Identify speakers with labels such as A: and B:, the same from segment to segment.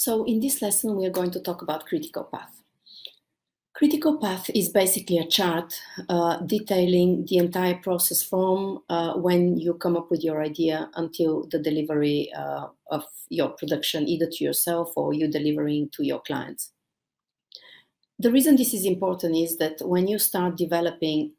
A: So in this lesson, we are going to talk about critical path. Critical path is basically a chart uh, detailing the entire process from uh, when you come up with your idea until the delivery uh, of your production, either to yourself or you delivering to your clients. The reason this is important is that when you start developing,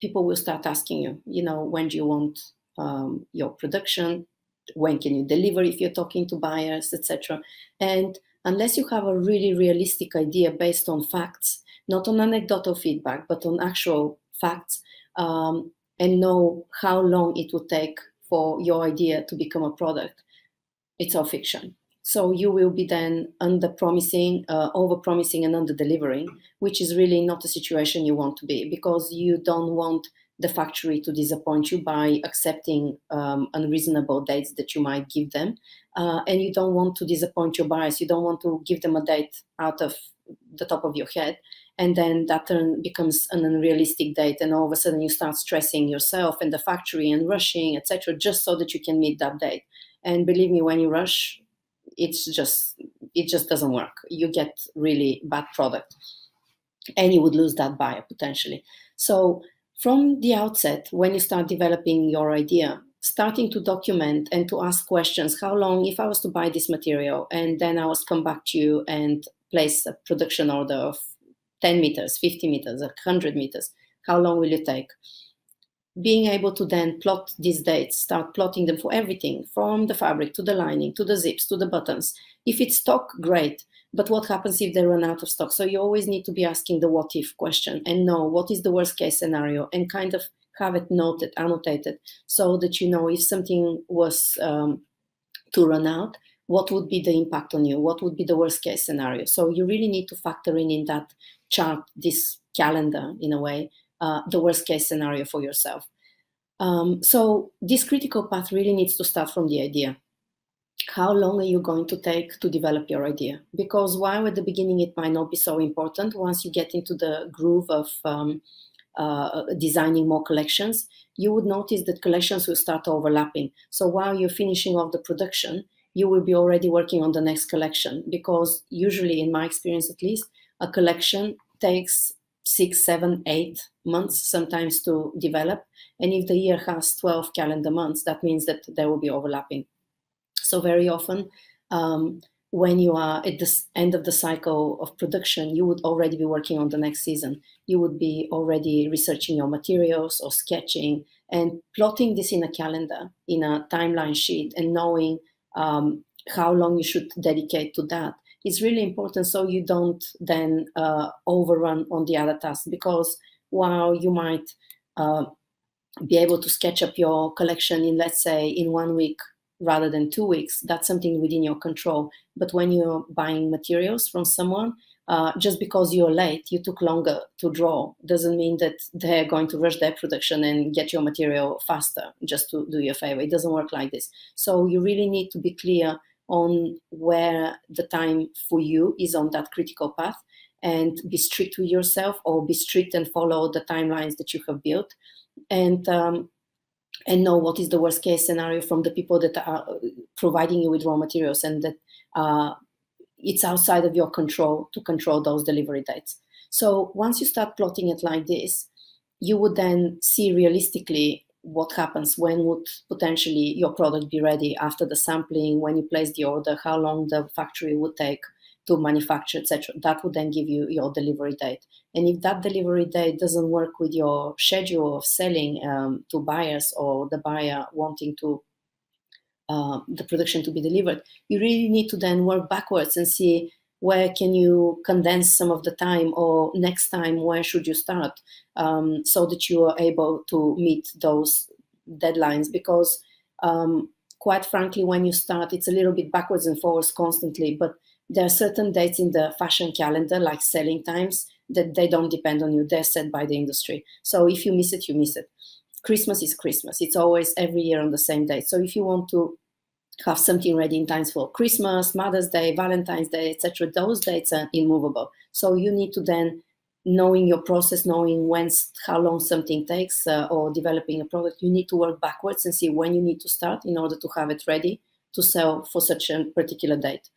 A: people will start asking you, you know, when do you want um, your production? when can you deliver if you're talking to buyers, etc. And unless you have a really realistic idea based on facts, not on anecdotal feedback, but on actual facts, um, and know how long it would take for your idea to become a product, it's all fiction. So you will be then under promising, uh, over promising, and under delivering, which is really not a situation you want to be because you don't want the factory to disappoint you by accepting um, unreasonable dates that you might give them. Uh, and you don't want to disappoint your buyers. You don't want to give them a date out of the top of your head. And then that turn becomes an unrealistic date. And all of a sudden you start stressing yourself and the factory and rushing, etc., just so that you can meet that date. And believe me, when you rush, it's just it just doesn't work. You get really bad product. And you would lose that buyer potentially. So from the outset, when you start developing your idea, starting to document and to ask questions how long if I was to buy this material, and then I was come back to you and place a production order of 10 meters, 50 meters, 100 meters, how long will you take? Being able to then plot these dates, start plotting them for everything from the fabric to the lining to the zips to the buttons. If it's stock, great but what happens if they run out of stock? So you always need to be asking the what if question and know what is the worst case scenario and kind of have it noted, annotated, so that you know if something was um, to run out, what would be the impact on you? What would be the worst case scenario? So you really need to factor in in that chart, this calendar, in a way, uh, the worst case scenario for yourself. Um, so this critical path really needs to start from the idea how long are you going to take to develop your idea? Because while at the beginning it might not be so important, once you get into the groove of um, uh, designing more collections, you would notice that collections will start overlapping. So while you're finishing off the production, you will be already working on the next collection because usually, in my experience at least, a collection takes six, seven, eight months sometimes to develop. And if the year has 12 calendar months, that means that there will be overlapping. So very often, um, when you are at the end of the cycle of production, you would already be working on the next season. You would be already researching your materials or sketching and plotting this in a calendar, in a timeline sheet, and knowing um, how long you should dedicate to that. It's really important so you don't then uh, overrun on the other tasks because while you might uh, be able to sketch up your collection in, let's say, in one week rather than two weeks. That's something within your control. But when you're buying materials from someone, uh, just because you're late, you took longer to draw, doesn't mean that they're going to rush their production and get your material faster just to do you a favor. It doesn't work like this. So you really need to be clear on where the time for you is on that critical path and be strict with yourself or be strict and follow the timelines that you have built. And um, and know what is the worst case scenario from the people that are uh, providing you with raw materials and that uh, it's outside of your control to control those delivery dates. So once you start plotting it like this, you would then see realistically what happens, when would potentially your product be ready after the sampling, when you place the order, how long the factory would take, to manufacture, etc. That would then give you your delivery date. And if that delivery date doesn't work with your schedule of selling um, to buyers or the buyer wanting to uh, the production to be delivered, you really need to then work backwards and see where can you condense some of the time or next time where should you start um, so that you are able to meet those deadlines because um, quite frankly when you start it's a little bit backwards and forwards constantly but there are certain dates in the fashion calendar, like selling times, that they don't depend on you. They're set by the industry. So if you miss it, you miss it. Christmas is Christmas. It's always every year on the same date. So if you want to have something ready in times for Christmas, Mother's Day, Valentine's Day, etc., those dates are immovable. So you need to then knowing your process, knowing when, how long something takes, uh, or developing a product, you need to work backwards and see when you need to start in order to have it ready to sell for such a particular date.